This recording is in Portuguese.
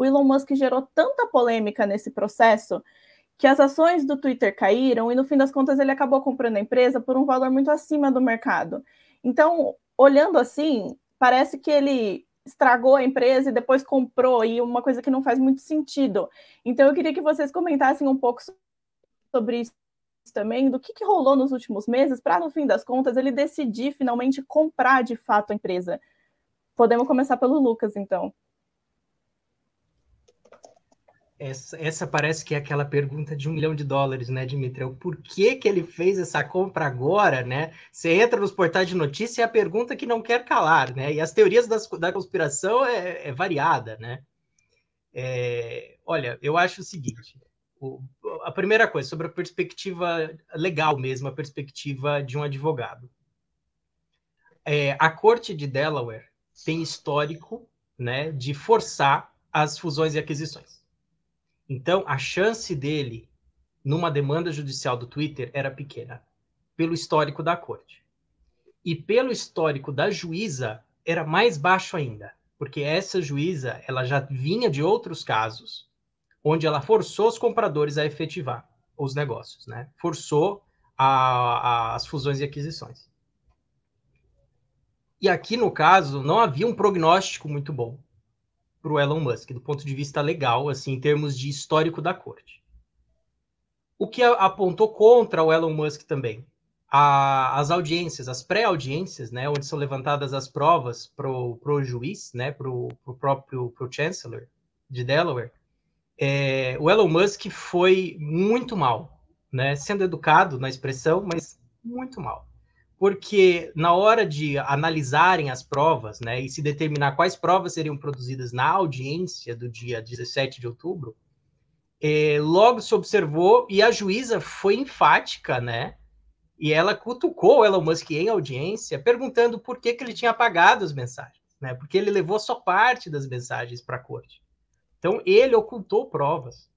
o Elon Musk gerou tanta polêmica nesse processo que as ações do Twitter caíram e no fim das contas ele acabou comprando a empresa por um valor muito acima do mercado. Então, olhando assim, parece que ele estragou a empresa e depois comprou e uma coisa que não faz muito sentido. Então, eu queria que vocês comentassem um pouco sobre isso também, do que, que rolou nos últimos meses para no fim das contas ele decidir finalmente comprar de fato a empresa. Podemos começar pelo Lucas, então. Essa, essa, parece que é aquela pergunta de um milhão de dólares, né, Dimitri? Por que, que ele fez essa compra agora, né? Você entra nos portais de notícia e é a pergunta que não quer calar, né? E as teorias das, da conspiração é, é variada, né? É, olha, eu acho o seguinte: o, a primeira coisa, sobre a perspectiva legal mesmo, a perspectiva de um advogado. É, a corte de Delaware tem histórico né, de forçar as fusões e aquisições. Então, a chance dele numa demanda judicial do Twitter era pequena, pelo histórico da corte. E pelo histórico da juíza, era mais baixo ainda, porque essa juíza ela já vinha de outros casos, onde ela forçou os compradores a efetivar os negócios, né? forçou a, a, as fusões e aquisições. E aqui, no caso, não havia um prognóstico muito bom para o Elon Musk, do ponto de vista legal, assim, em termos de histórico da corte. O que apontou contra o Elon Musk também? A, as audiências, as pré-audiências, né, onde são levantadas as provas para o juiz, né, para o próprio pro chancellor de Delaware, é, o Elon Musk foi muito mal, né, sendo educado na expressão, mas muito mal porque na hora de analisarem as provas, né, e se determinar quais provas seriam produzidas na audiência do dia 17 de outubro, é, logo se observou e a juíza foi enfática, né? E ela cutucou o Elon Musk em audiência, perguntando por que, que ele tinha apagado as mensagens, né? Porque ele levou só parte das mensagens para a corte. Então ele ocultou provas.